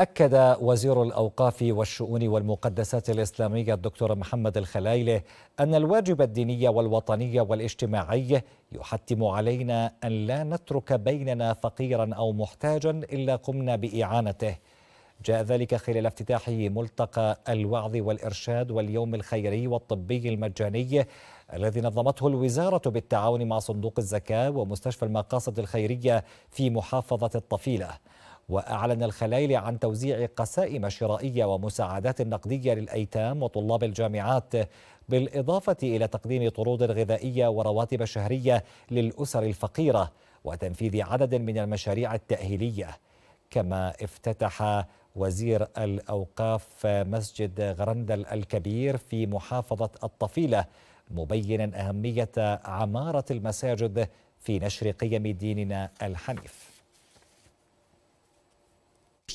أكد وزير الأوقاف والشؤون والمقدسات الإسلامية الدكتور محمد الخلايلة أن الواجب الديني والوطني والاجتماعي يحتم علينا أن لا نترك بيننا فقيرا أو محتاجا إلا قمنا بإعانته جاء ذلك خلال افتتاح ملتقى الوعظ والإرشاد واليوم الخيري والطبي المجاني الذي نظمته الوزارة بالتعاون مع صندوق الزكاة ومستشفى المقاصد الخيرية في محافظة الطفيلة وأعلن الخلايلي عن توزيع قسائم شرائية ومساعدات نقدية للأيتام وطلاب الجامعات بالإضافة إلى تقديم طرود غذائية ورواتب شهرية للأسر الفقيرة وتنفيذ عدد من المشاريع التأهيلية كما افتتح وزير الأوقاف مسجد غرندل الكبير في محافظة الطفيلة مبينا أهمية عمارة المساجد في نشر قيم ديننا الحنيف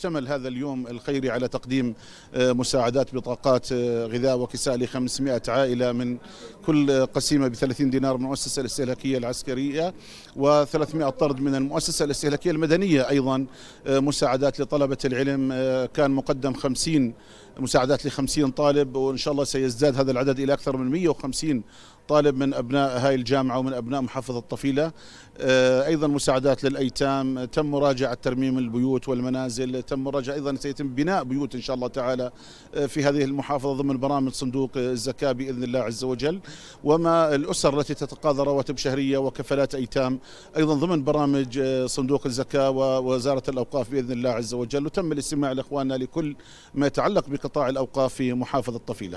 يشتمل هذا اليوم الخيري على تقديم آه، مساعدات بطاقات آه، غذاء وكساء ل 500 عائله من كل قسيمه ب 30 دينار من المؤسسه الاستهلاكيه العسكريه و300 طرد من المؤسسه الاستهلاكيه المدنيه ايضا آه، مساعدات لطلبه العلم كان مقدم 50 مساعدات ل 50 طالب وان شاء الله سيزداد هذا العدد الى اكثر من 150 طالب من ابناء هاي الجامعه ومن ابناء محافظه الطفيله آه، ايضا مساعدات للايتام تم مراجعه ترميم البيوت والمنازل تم مراجعه ايضا سيتم بناء بيوت ان شاء الله تعالى آه، في هذه المحافظه ضمن برامج صندوق آه، الزكاه باذن الله عز وجل وما الاسر التي تتقاضى رواتب شهريه وكفالات ايتام ايضا ضمن برامج صندوق الزكاه ووزاره الاوقاف باذن الله عز وجل وتم الاستماع لاخواننا لكل ما يتعلق بقطاع الاوقاف في محافظه الطفيله